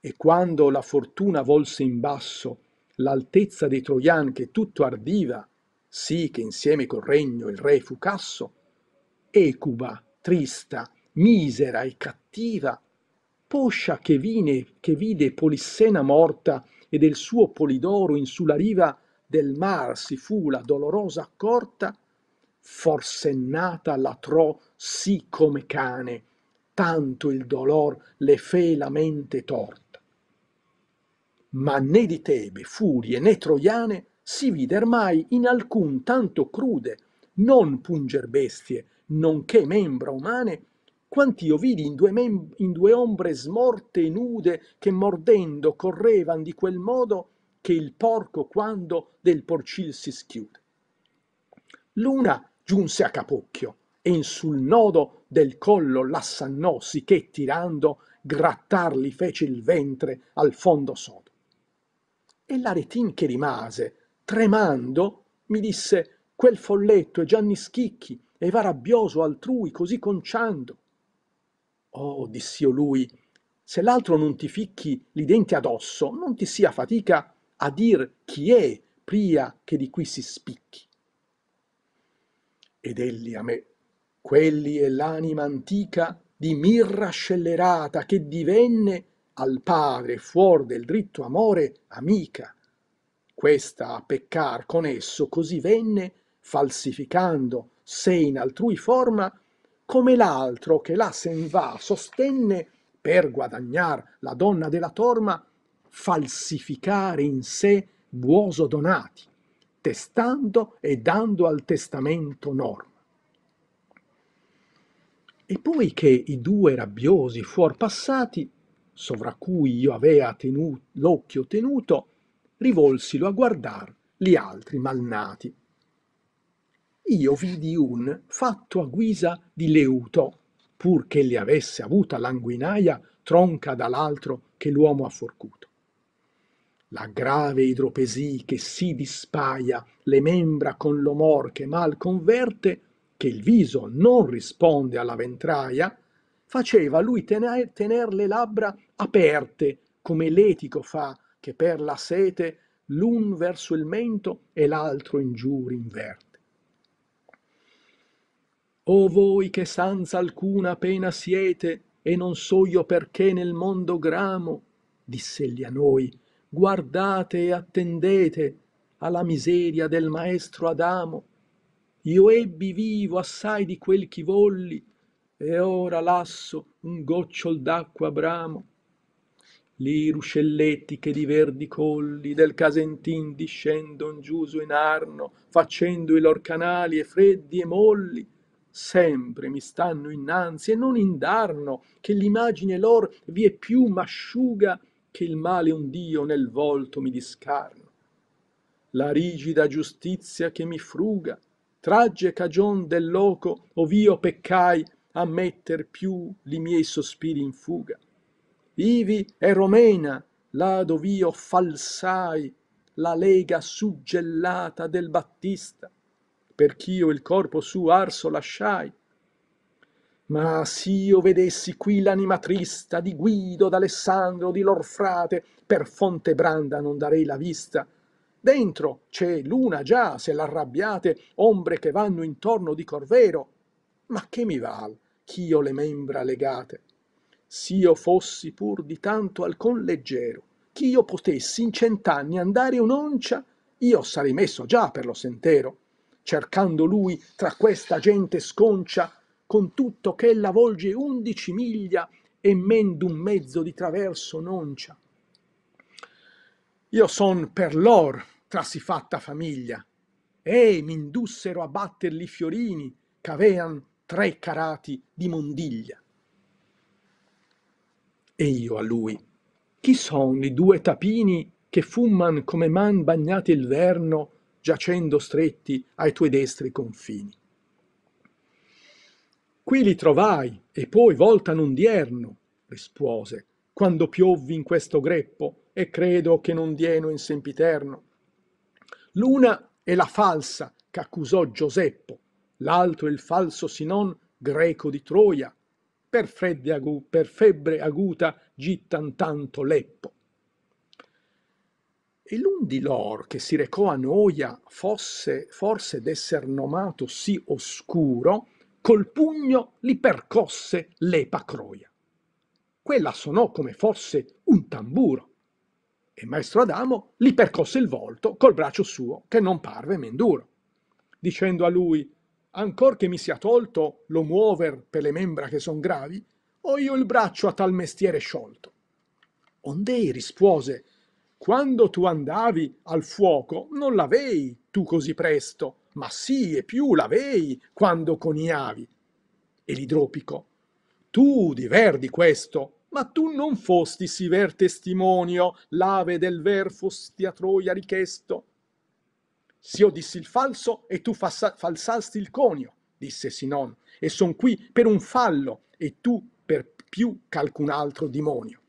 E quando la fortuna volse in basso l'altezza dei troian che tutto ardiva, sì che insieme col regno il re fu casso, Ecuba, trista, misera e cattiva, poscia che, vine, che vide Polissena morta e del suo Polidoro in sulla riva del mar si fu la dolorosa accorta, forsennata la tro sì come cane, tanto il dolor le fe la mente torta. Ma né di Tebe, furie né troiane si vider mai in alcun tanto crude, non punger bestie, nonché membra umane, quant'io vidi in due, mem- in due ombre smorte e nude che mordendo correvan di quel modo che il porco quando del porcil si schiude. L'una giunse a capocchio e in sul nodo del collo l'assannò sicché tirando grattarli fece il ventre al fondo sodo. E l'aretin che rimase, tremando, mi disse quel folletto e Gianni Schicchi e va rabbioso altrui così conciando Oh, diss'io lui, se l'altro non ti ficchi li denti addosso, non ti sia fatica a dir chi è pria che di qui si spicchi. Ed egli a me, quelli è l'anima antica di mirra scellerata che divenne al padre fuor del dritto amore amica. Questa a peccar con esso così venne, falsificando se in altrui forma, come l'altro che là sen va sostenne per guadagnar la donna della torma falsificare in sé buoso donati, testando e dando al testamento norma. E poi che i due rabbiosi fuor passati, sovra cui io avea l'occhio tenuto, rivolsilo a guardar gli altri malnati io vidi un fatto a guisa di Leuto, pur che le avesse avuta l'anguinaia tronca dall'altro che l'uomo ha forcuto. La grave idropesì che si dispaia le membra con l'omor che mal converte, che il viso non risponde alla ventraia, faceva lui tener, tener le labbra aperte, come l'etico fa, che per la sete l'un verso il mento e l'altro in giù rinverte o voi che sanza alcuna pena siete e non so io perché nel mondo gramo diss'egli a noi guardate e attendete alla miseria del maestro adamo io ebbi vivo assai di quel chi volli e ora lasso un gocciol d'acqua bramo li ruscelletti che di verdi colli del casentin discendon giuso in arno facendo i lor canali e freddi e molli sempre mi stanno innanzi e non indarno che l'immagine lor vi è più m'asciuga che il male un dio nel volto mi discarno la rigida giustizia che mi fruga tragge cagion del loco ov'io peccai a metter più li miei sospiri in fuga ivi è romena là dov'io falsai la lega suggellata del battista perch'io il corpo suo arso lasciai. Ma s'io vedessi qui l'anima trista di Guido, d'Alessandro, di lor frate, per fonte branda non darei la vista. Dentro c'è l'una già, se l'arrabbiate, ombre che vanno intorno di Corvero. Ma che mi val, ch'io le membra legate? S'io fossi pur di tanto alcun leggero, ch'io potessi in cent'anni andare un'oncia, io sarei messo già per lo sentero cercando lui tra questa gente sconcia, con tutto che ella volge undici miglia e men d'un mezzo di traverso noncia. Io son per lor tra si fatta famiglia, e eh, m'indussero a batterli fiorini, c'avean tre carati di mondiglia. E io a lui, chi son i due tapini che fumman come man bagnati il verno giacendo stretti ai tuoi destri confini. Qui li trovai, e poi volta non dierno, rispuose, quando piovvi in questo greppo, e credo che non dieno in sempiterno. L'una è la falsa che accusò Giuseppo, l'altro è il falso Sinon, greco di Troia, per, agu per febbre aguta gittan tanto leppo e l'un di lor che si recò a Noia fosse forse d'esser nomato sì oscuro, col pugno li percosse l'epa croia. Quella sonò come fosse un tamburo, e maestro Adamo li percosse il volto col braccio suo, che non parve men duro, dicendo a lui, ancor che mi sia tolto lo muover per le membra che son gravi, ho io il braccio a tal mestiere sciolto. Ondei rispose, quando tu andavi al fuoco non l'avei tu così presto, ma sì e più l'avei quando coniavi. E l'idropico. Tu diverdi questo, ma tu non fosti sì ver testimonio, l'ave del ver fosti a Troia richesto. S'io dissi il falso e tu falsasti il conio, disse Sinon, e son qui per un fallo e tu per più ch'alcun altro demonio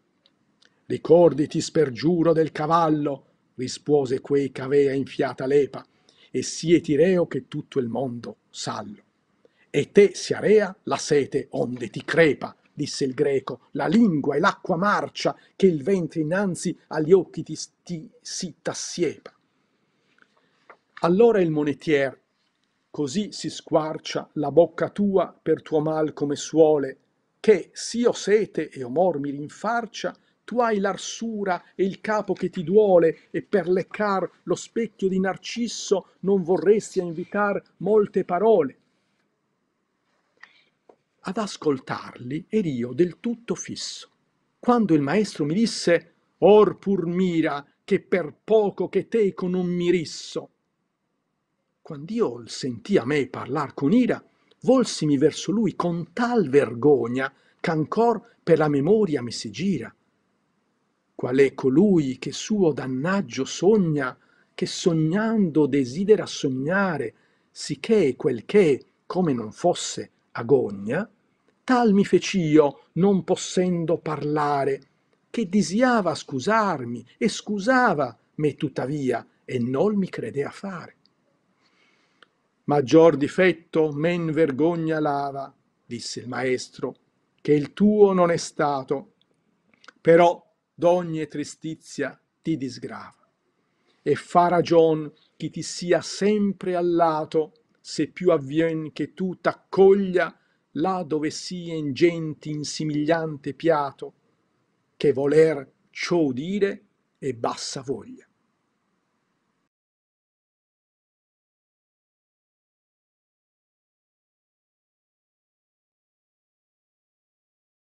ricorditi spergiuro del cavallo rispose quei ch'avea infiata l'epa e sie tireo che tutto il mondo sallo e te siarea la sete onde ti crepa disse il greco la lingua e l'acqua marcia che il ventre innanzi agli occhi ti, ti si tassiepa allora il monetier così si squarcia la bocca tua per tuo mal come suole che s'io sete e o mor mi rinfarcia tu hai l'arsura e il capo che ti duole, e per leccar lo specchio di Narcisso non vorresti a invitar molte parole. Ad ascoltarli er io del tutto fisso. Quando il maestro mi disse, or pur mira, che per poco che teco non mi risso. Quando Quand'io sentì a me parlar con ira, volsimi verso lui con tal vergogna, ch'ancor per la memoria mi si gira qual è colui che suo dannaggio sogna, che sognando desidera sognare, sicché quel che, come non fosse, agogna, tal mi fec'io, non possendo parlare, che disiava scusarmi, e scusava me tuttavia, e non mi credea fare. Maggior difetto men vergogna lava, disse il maestro, che il tuo non è stato. Però d'ogni tristizia ti disgrava. E fa ragion chi ti sia sempre allato, se più avvien che tu t'accoglia là dove sia ingenti in simigliante piato, che voler ciò dire è bassa voglia.